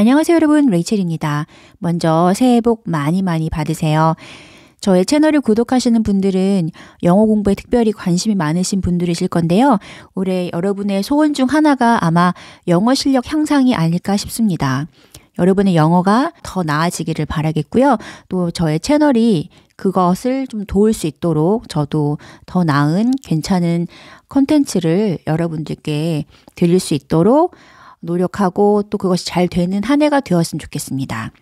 안녕하세요 여러분 레이첼입니다. 먼저 새해 복 많이 많이 받으세요. 저의 채널을 구독하시는 분들은 영어 공부에 특별히 관심이 많으신 분들이실 건데요. 올해 여러분의 소원 중 하나가 아마 영어 실력 향상이 아닐까 싶습니다. 여러분의 영어가 더 나아지기를 바라겠고요. 또 저의 채널이 그것을 좀 도울 수 있도록 저도 더 나은 괜찮은 컨텐츠를 여러분들께 드릴 수 있도록 노력하고 또 그것이 잘 되는 한 해가 되었으면 좋겠습니다.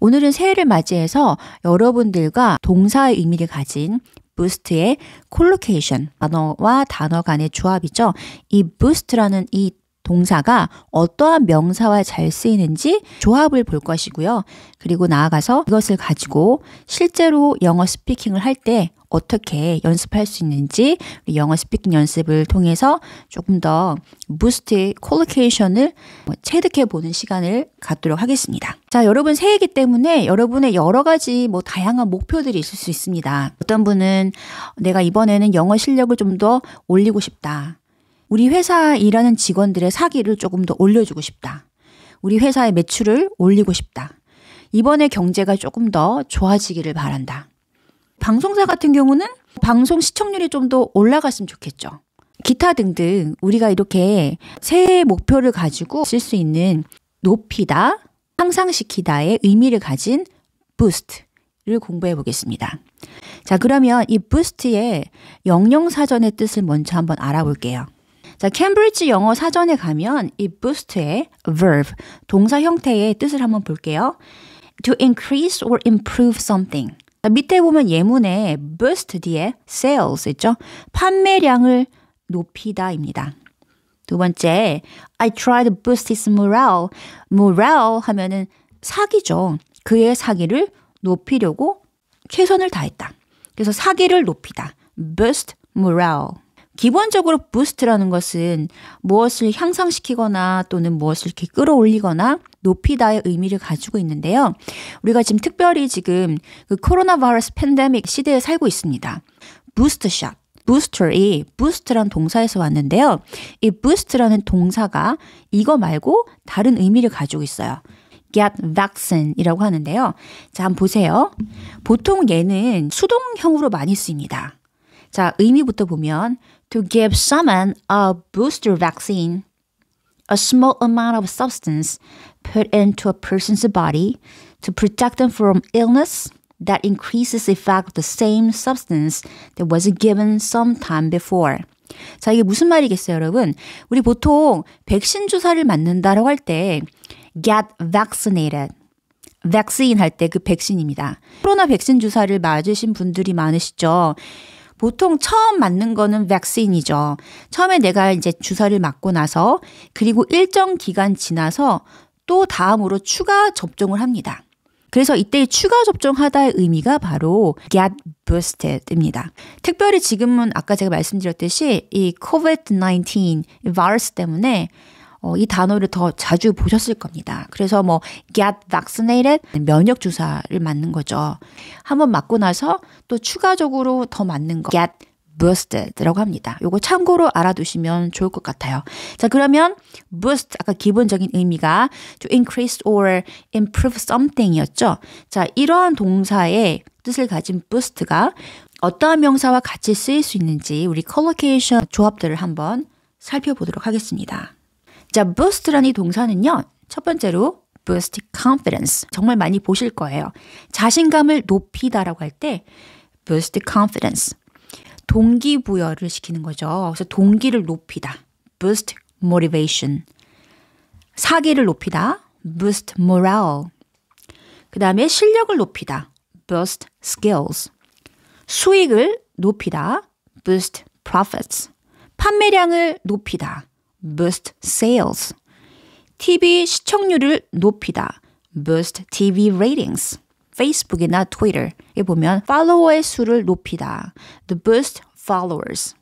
오늘은 새해를 맞이해서 여러분들과 동사의 의미를 가진 부스트의 콜로케이션 단어와 단어 간의 조합이죠. 이 부스트라는 이 동사가 어떠한 명사와 잘 쓰이는지 조합을 볼 것이고요. 그리고 나아가서 이것을 가지고 실제로 영어 스피킹을 할때 어떻게 연습할 수 있는지 우리 영어 스피킹 연습을 통해서 조금 더 부스트 콜로케이션을 뭐 체득해 보는 시간을 갖도록 하겠습니다. 자, 여러분 새해이기 때문에 여러분의 여러 가지 뭐 다양한 목표들이 있을 수 있습니다. 어떤 분은 내가 이번에는 영어 실력을 좀 더 올리고 싶다. 우리 회사 일하는 직원들의 사기를 조금 더 올려주고 싶다. 우리 회사의 매출을 올리고 싶다. 이번에 경제가 조금 더 좋아지기를 바란다. 방송사 같은 경우는 방송 시청률이 좀 더 올라갔으면 좋겠죠. 기타 등등 우리가 이렇게 새해 목표를 가지고 쓸 수 있는 높이다, 향상시키다의 의미를 가진 부스트를 공부해 보겠습니다. 자, 그러면 이 부스트의 영영 사전의 뜻을 먼저 한번 알아볼게요. 자, 캠브리지 영어 사전에 가면 이 부스트의 verb 동사 형태의 뜻을 한번 볼게요. to increase or improve something 아, 밑에 보면 예문에 boost 뒤에 sales 있죠? 판매량을 높이다입니다. 두 번째, I tried to boost his morale. morale 하면은 사기죠. 그의 사기를 높이려고 최선을 다했다. 그래서 사기를 높이다. boost morale. 기본적으로 boost라는 것은 무엇을 향상시키거나 또는 무엇을 이렇게 끌어올리거나 높이다의 의미를 가지고 있는데요. 우리가 지금 특별히 지금 그 코로나 바이러스 팬데믹 시대에 살고 있습니다. 부스트샷. 부스 o s 이 b o o 란 동사에서 왔는데요. 이부스트 s 라는 동사가 이거 말고 다른 의미를 가지고 있어요. get vaccine 이라고 하는데요. 자, 한번 보세요. 보통 얘는 수동형으로 많이 쓰입니다. 자, 의미부터 보면 to give someone a booster vaccine a small amount of substance put into a person's body to protect them from illness that increases the effect of the same substance that was given some time before. 자, 이게 무슨 말이겠어요, 여러분? 우리 보통 백신 주사를 맞는다라고 할 때 get vaccinated 백신 할때 그 백신입니다. 코로나 백신 주사를 맞으신 분들이 많으시죠. 보통 처음 맞는 거는 백신이죠. 처음에 내가 이제 주사를 맞고 나서 그리고 일정 기간 지나서 또 다음으로 추가 접종을 합니다. 그래서 이때 추가 접종하다의 의미가 바로 get boosted입니다. 특별히 지금은 아까 제가 말씀드렸듯이 이 COVID-19 바이러스 때문에 어, 이 단어를 더 자주 보셨을 겁니다. 그래서 뭐 get vaccinated 면역 주사를 맞는 거죠. 한번 맞고 나서 또 추가적으로 더 맞는 거 get boosted라고 합니다. 요거 참고로 알아두시면 좋을 것 같아요. 자, 그러면 boost 아까 기본적인 의미가 to increase or improve something이었죠. 자, 이러한 동사의 뜻을 가진 boost가 어떠한 명사와 같이 쓰일 수 있는지 우리 collocation 조합들을 한번 살펴보도록 하겠습니다. 자, boost라는 이 동사는요. 첫 번째로 boost confidence. 정말 많이 보실 거예요. 자신감을 높이다라고 할 때 boost confidence 동기부여를 시키는 거죠. 그래서 동기를 높이다. boost motivation. 사기를 높이다. boost morale. 그 다음에 실력을 높이다. boost skills. 수익을 높이다. boost profits. 판매량을 높이다. boost sales. TV 시청률을 높이다. boost TV ratings. 페이스북이나 트위터에 보면 팔로워의 수를 높이다. The boost followers.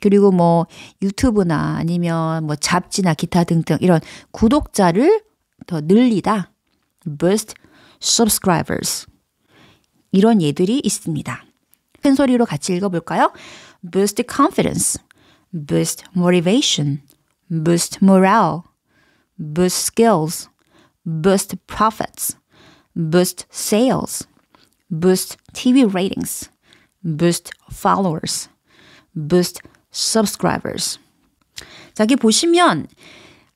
그리고 뭐 유튜브나 아니면 뭐 잡지나 기타 등등 이런 구독자를 더 늘리다. boost subscribers. 이런 예들이 있습니다. 큰 소리로 같이 읽어볼까요? boost confidence, boost motivation, boost morale, boost skills, boost profits. boost sales, boost TV ratings, boost followers, boost subscribers. 자, 여기 보시면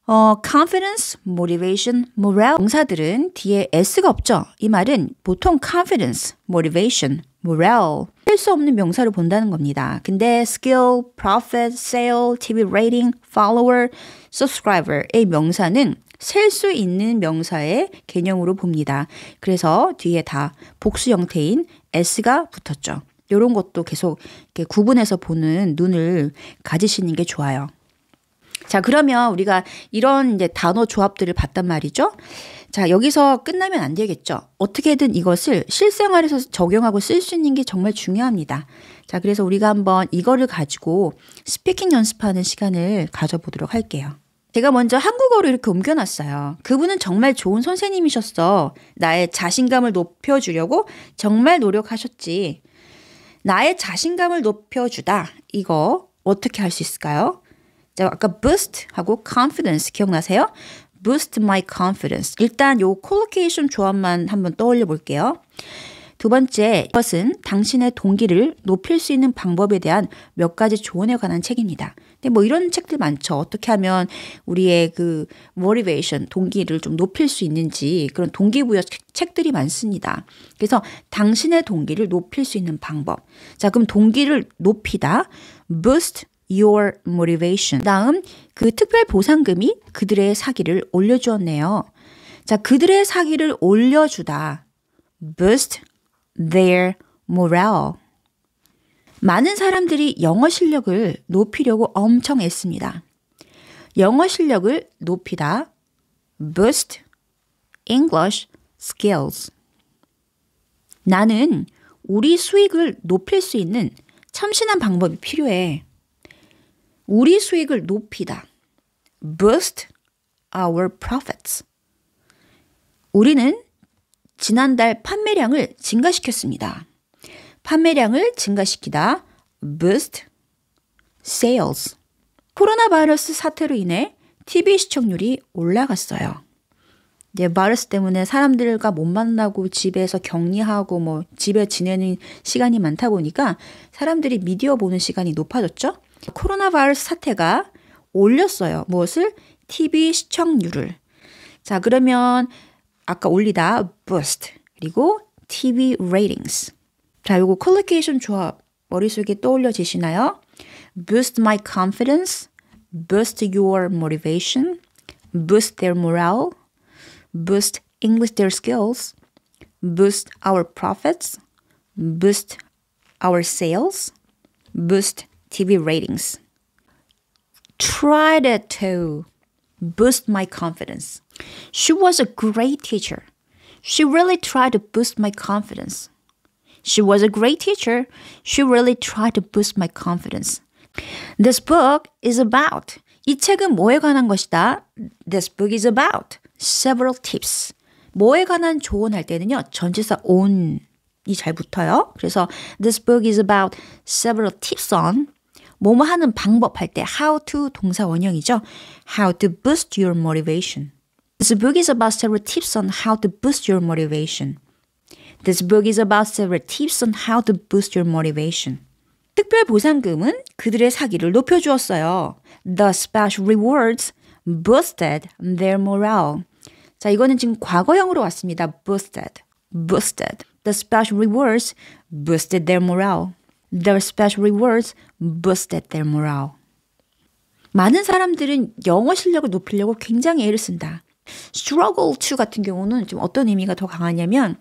어, confidence, motivation, morale 동사들은 뒤에 s가 없죠. 이 말은 보통 confidence, motivation, morale 할수 없는 명사를 본다는 겁니다. 근데 skill, profit, sale, TV rating, follower, subscriber의 명사는 셀수 있는 명사의 개념으로 봅니다. 그래서 뒤에 다 복수 형태인 s가 붙었죠. 이런 것도 계속 이렇게 구분해서 보는 눈을 가지시는 게 좋아요. 자, 그러면 우리가 이런 이제 단어 조합들을 봤단 말이죠. 자, 여기서 끝나면 안 되겠죠. 어떻게든 이것을 실생활에서 적용하고 쓸 수 있는 게 정말 중요합니다. 자, 그래서 우리가 한번 이거를 가지고 스피킹 연습하는 시간을 가져보도록 할게요. 제가 먼저 한국어로 이렇게 옮겨놨어요. 그분은 정말 좋은 선생님이셨어. 나의 자신감을 높여주려고 정말 노력하셨지. 나의 자신감을 높여주다. 이거 어떻게 할 수 있을까요? 제가 아까 boost 하고 confidence 기억나세요? boost my confidence. 일단 요 콜로케이션 조합만 한번 떠올려 볼게요. 두 번째, 이것은 당신의 동기를 높일 수 있는 방법에 대한 몇 가지 조언에 관한 책입니다. 근데 네, 뭐 이런 책들 많죠. 어떻게 하면 우리의 그 모티베이션 동기를 좀 높일 수 있는지 그런 동기부여 책들이 많습니다. 그래서 당신의 동기를 높일 수 있는 방법. 자, 그럼 동기를 높이다. boost your motivation. 다음 그 특별 보상금이 그들의 사기를 올려 주었네요. 자, 그들의 사기를 올려 주다. boost their morale. 많은 사람들이 영어 실력을 높이려고 엄청 애씁니다. 영어 실력을 높이다. boost English skills. 나는 우리 수익을 높일 수 있는 참신한 방법이 필요해. 우리 수익을 높이다. boost our profits. 우리는 지난달 판매량을 증가시켰습니다. 판매량을 증가시키다. boost sales. 코로나 바이러스 사태로 인해 TV 시청률이 올라갔어요. 이제 바이러스 때문에 사람들과 못 만나고 집에서 격리하고 뭐 집에 지내는 시간이 많다 보니까 사람들이 미디어 보는 시간이 높아졌죠. 코로나 바이러스 사태가 올렸어요. 무엇을? TV 시청률을. 자, 그러면 아까 올리다 boost 그리고 TV ratings. 자, 요거 컬리케이션 조합 머릿속에 떠올려지시나요? boost my confidence, boost your motivation, boost their morale, boost English their skills, boost our profits, boost our sales, boost TV ratings. Tried to boost my confidence. She was a great teacher. She really tried to boost my confidence. She was a great teacher. She really tried to boost my confidence. This book is about 이 책은 뭐에 관한 것이다. This book is about several tips. 뭐에 관한 조언할 때는요. 전치사 on이 잘 붙어요. 그래서 this book is about several tips on 뭐뭐 하는 방법 할 때 how to 동사 원형이죠. how to boost your motivation. This book is about several tips on how to boost your motivation. This book is about several tips on how to boost your motivation. 특별 보상금은 그들의 사기를 높여주었어요. The special rewards boosted their morale. 자, 이거는 지금 과거형으로 왔습니다. boosted, boosted. The special rewards boosted their morale. The special rewards boosted their morale. 많은 사람들은 영어 실력을 높이려고 굉장히 애를 쓴다. struggle to 같은 경우는 좀 어떤 의미가 더 강하냐면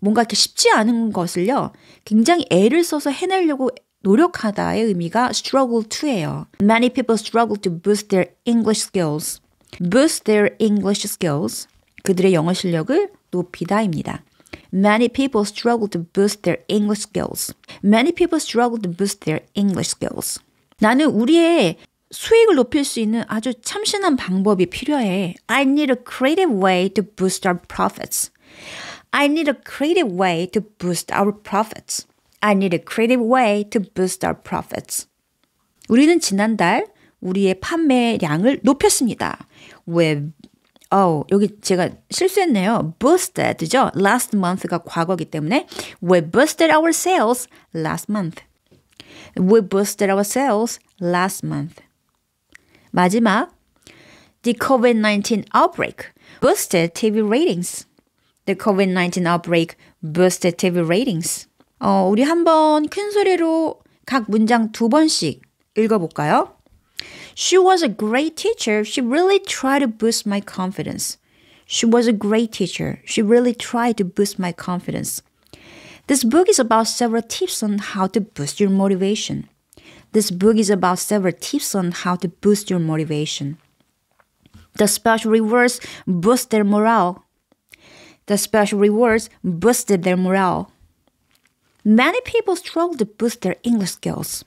뭔가 이렇게 쉽지 않은 것을요, 굉장히 애를 써서 해내려고 노력하다의 의미가 struggle to예요. Many people struggle to boost their English skills. Boost their English skills. 그들의 영어 실력을 높이다입니다. Many people struggle to boost their English skills. Many people struggle to boost their English skills. 나는 우리의 수익을 높일 수 있는 아주 참신한 방법이 필요해. I need a creative way to boost our profits. I need a creative way to boost our profits. I need a creative way to boost our profits. 우리는 지난달 우리의 판매량을 높였습니다. We oh 여기 제가 실수했네요. boosted죠. last month가 과거기 때문에 we boosted our sales last month. we boosted our sales last month. 마지막 the COVID-19 outbreak boosted TV ratings. The COVID-19 outbreak boosted TV ratings. 어, 우리 한번 큰 소리로 각 문장 두 번씩 읽어볼까요? She was a great teacher. She really tried to boost my confidence. She was a great teacher. She really tried to boost my confidence. This book is about several tips on how to boost your motivation. This book is about several tips on how to boost your motivation. The special rewards boost their morale. The special rewards boosted their morale. Many people struggle to boost their English skills.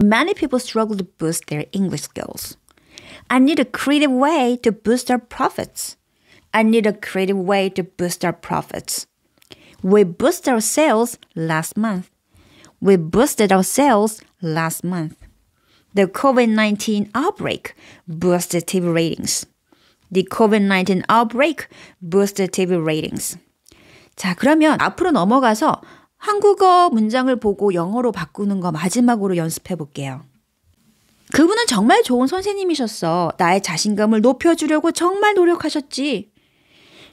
Many people struggle to boost their English skills. I need a creative way to boost our profits. I need a creative way to boost our profits. We boosted our sales last month. We boosted our sales last month. The COVID 19 outbreak boosted TV ratings. The COVID-19 outbreak boosted TV ratings. 자, 그러면 앞으로 넘어가서 한국어 문장을 보고 영어로 바꾸는 거 마지막으로 연습해 볼게요. 그분은 정말 좋은 선생님이셨어. 나의 자신감을 높여주려고 정말 노력하셨지.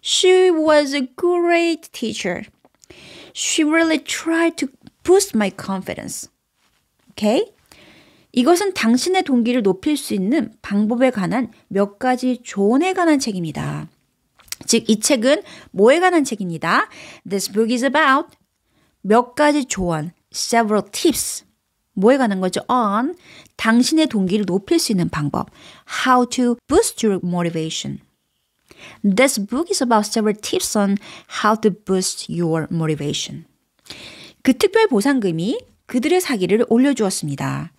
She was a great teacher. She really tried to boost my confidence. Okay? 이것은 당신의 동기를 높일 수 있는 방법에 관한 몇 가지 조언에 관한 책입니다. 즉, 이 책은 뭐에 관한 책입니다. This book is about 몇 가지 조언, several tips. 뭐에 관한 거죠? on 당신의 동기를 높일 수 있는 방법. how to boost your motivation. This book is about several tips on how to boost your motivation. 그 특별 보상금이 그들의 사기를 올려주었습니다.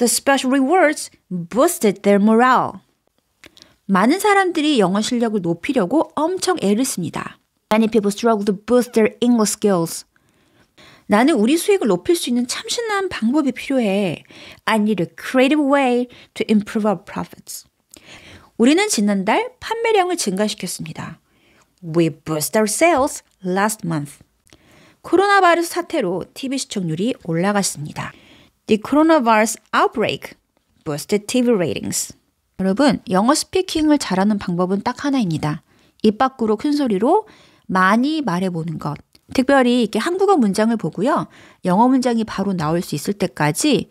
The special rewards boosted their morale. 많은 사람들이 영어 실력을 높이려고 엄청 애를 씁니다. Many people struggle to boost their English skills. 나는 우리 수익을 높일 수 있는 참신한 방법이 필요해. I need a creative way to improve our profits. 우리는 지난달 판매량을 증가시켰습니다. We boosted our sales last month. 코로나 바이러스 사태로 TV 시청률이 올라갔습니다. The coronavirus outbreak boosted TV ratings. 여러분, 영어 스피킹을 잘하는 방법은 딱 하나입니다. 입 밖으로 큰 소리로 많이 말해보는 것. 특별히 이렇게 한국어 문장을 보고요. 영어 문장이 바로 나올 수 있을 때까지,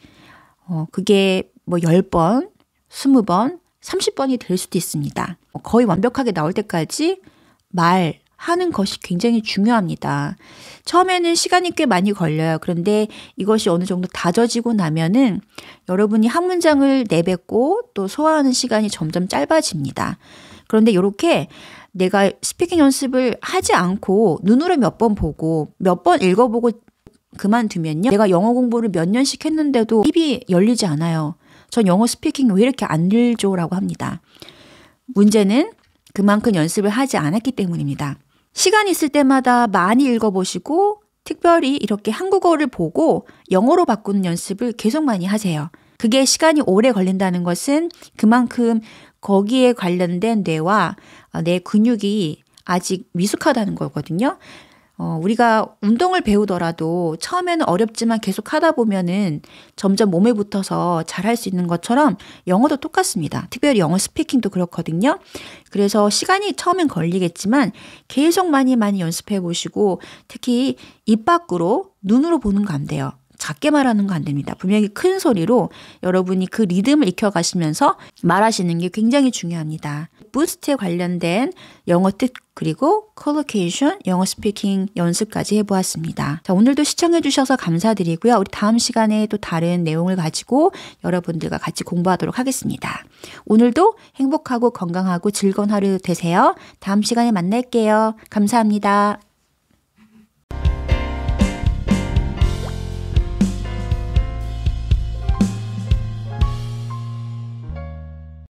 어, 그게 뭐 10번, 20번, 30번이 될 수도 있습니다. 뭐 거의 완벽하게 나올 때까지 말, 하는 것이 굉장히 중요합니다. 처음에는 시간이 꽤 많이 걸려요. 그런데 이것이 어느 정도 다져지고 나면은 여러분이 한 문장을 내뱉고 또 소화하는 시간이 점점 짧아집니다. 그런데 이렇게 내가 스피킹 연습을 하지 않고 눈으로 몇 번 보고 몇 번 읽어보고 그만두면요. 내가 영어 공부를 몇 년씩 했는데도 입이 열리지 않아요. 전 영어 스피킹 왜 이렇게 안 늘죠? 라고 합니다. 문제는 그만큼 연습을 하지 않았기 때문입니다. 시간 있을 때마다 많이 읽어보시고 특별히 이렇게 한국어를 보고 영어로 바꾸는 연습을 계속 많이 하세요. 그게 시간이 오래 걸린다는 것은 그만큼 거기에 관련된 뇌와 내 어, 근육이 아직 미숙하다는 거거든요. 어, 우리가 운동을 배우더라도 처음에는 어렵지만 계속 하다 보면은 점점 몸에 붙어서 잘할 수 있는 것처럼 영어도 똑같습니다. 특별히 영어 스피킹도 그렇거든요. 그래서 시간이 처음엔 걸리겠지만 계속 많이 많이 연습해 보시고 특히 입 밖으로 눈으로 보는 거 안 돼요. 작게 말하는 거 안 됩니다. 분명히 큰 소리로 여러분이 그 리듬을 익혀 가시면서 말하시는 게 굉장히 중요합니다. 부스트에 관련된 영어 뜻 그리고 컬러케이션 영어 스피킹 연습까지 해보았습니다. 자, 오늘도 시청해주셔서 감사드리고요. 우리 다음 시간에 또 다른 내용을 가지고 여러분들과 같이 공부하도록 하겠습니다. 오늘도 행복하고 건강하고 즐거운 하루 되세요. 다음 시간에 만날게요. 감사합니다.